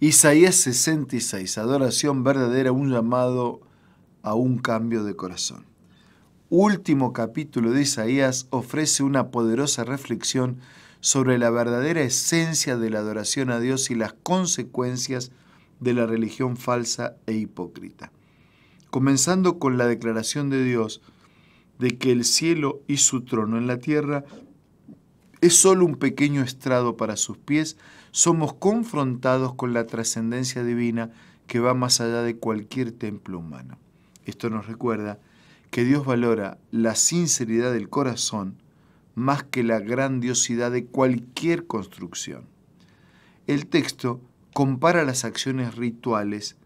Isaías 66, adoración verdadera, un llamado a un cambio de corazón. Último capítulo de Isaías ofrece una poderosa reflexión sobre la verdadera esencia de la adoración a Dios y las consecuencias de la religión falsa e hipócrita. Comenzando con la declaración de Dios de que el cielo y su trono en la tierra es solo un pequeño estrado para sus pies, somos confrontados con la trascendencia divina que va más allá de cualquier templo humano. Esto nos recuerda que Dios valora la sinceridad del corazón más que la grandiosidad de cualquier construcción. El texto compara las acciones rituales,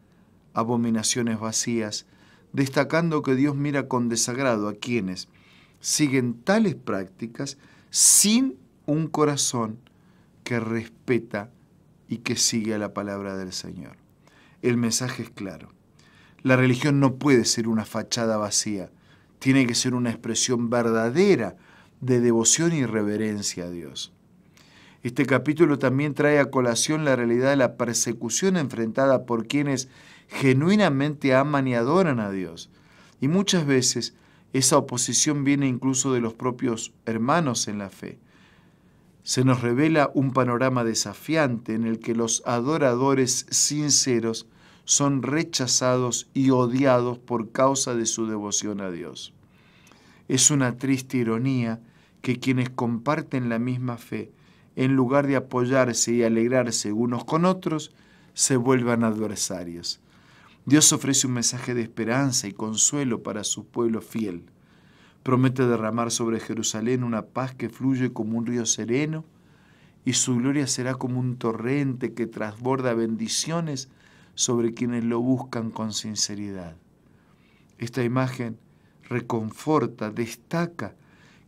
abominaciones vacías, destacando que Dios mira con desagrado a quienes siguen tales prácticas sin un corazón que respeta y que sigue a la palabra del Señor. El mensaje es claro. La religión no puede ser una fachada vacía, tiene que ser una expresión verdadera de devoción y reverencia a Dios. Este capítulo también trae a colación la realidad de la persecución enfrentada por quienes genuinamente aman y adoran a Dios. Y muchas veces esa oposición viene incluso de los propios hermanos en la fe se nos revela un panorama desafiante en el que los adoradores sinceros son rechazados y odiados por causa de su devoción a Dios. Es una triste ironía que quienes comparten la misma fe, en lugar de apoyarse y alegrarse unos con otros, se vuelvan adversarios. Dios ofrece un mensaje de esperanza y consuelo para su pueblo fiel. Promete derramar sobre Jerusalén una paz que fluye como un río sereno y su gloria será como un torrente que trasborda bendiciones sobre quienes lo buscan con sinceridad. Esta imagen reconforta, destaca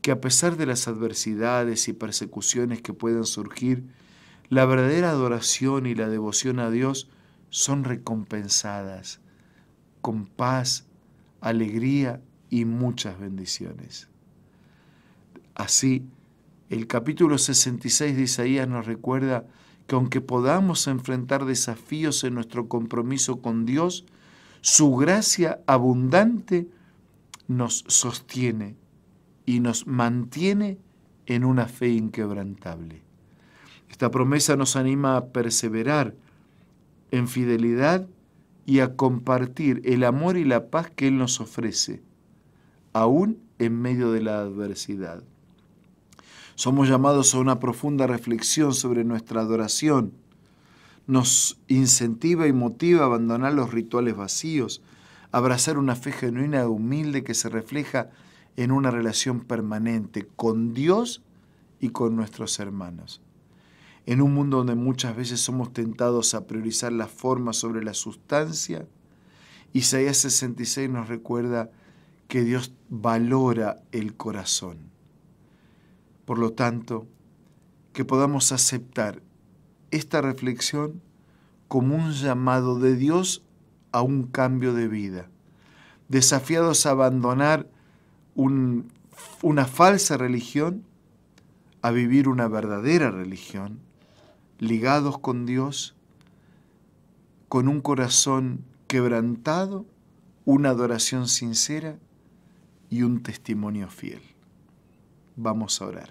que a pesar de las adversidades y persecuciones que puedan surgir, la verdadera adoración y la devoción a Dios son recompensadas con paz, alegría y muchas bendiciones. Así, el capítulo 66 de Isaías nos recuerda que aunque podamos enfrentar desafíos en nuestro compromiso con Dios, su gracia abundante nos sostiene y nos mantiene en una fe inquebrantable. Esta promesa nos anima a perseverar en fidelidad y a compartir el amor y la paz que Él nos ofrece aún en medio de la adversidad. Somos llamados a una profunda reflexión sobre nuestra adoración. Nos incentiva y motiva a abandonar los rituales vacíos, abrazar una fe genuina y humilde que se refleja en una relación permanente con Dios y con nuestros hermanos. En un mundo donde muchas veces somos tentados a priorizar la forma sobre la sustancia, Isaías 66 nos recuerda que Dios valora el corazón. Por lo tanto, que podamos aceptar esta reflexión como un llamado de Dios a un cambio de vida, desafiados a abandonar una falsa religión, a vivir una verdadera religión, ligados con Dios, con un corazón quebrantado, una adoración sincera y un testimonio fiel. Vamos a orar.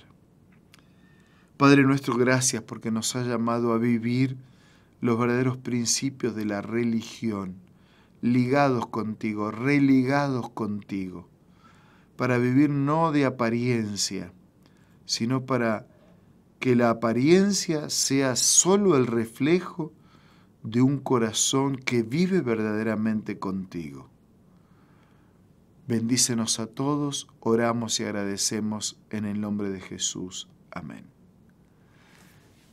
Padre nuestro, gracias porque nos has llamado a vivir los verdaderos principios de la religión, ligados contigo, religados contigo, para vivir no de apariencia, sino para que la apariencia sea sólo el reflejo de un corazón que vive verdaderamente contigo. Bendícenos a todos, oramos y agradecemos en el nombre de Jesús. Amén.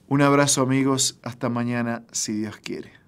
Un abrazo amigos, hasta mañana si Dios quiere.